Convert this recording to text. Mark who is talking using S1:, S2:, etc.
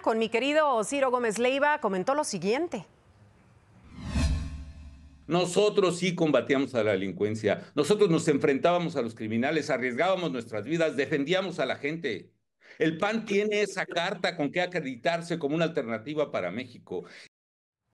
S1: con mi querido Ciro Gómez Leiva comentó lo siguiente.
S2: Nosotros sí combatíamos a la delincuencia, nosotros nos enfrentábamos a los criminales, arriesgábamos nuestras vidas, defendíamos a la gente. El PAN tiene esa carta con que acreditarse como una alternativa para México.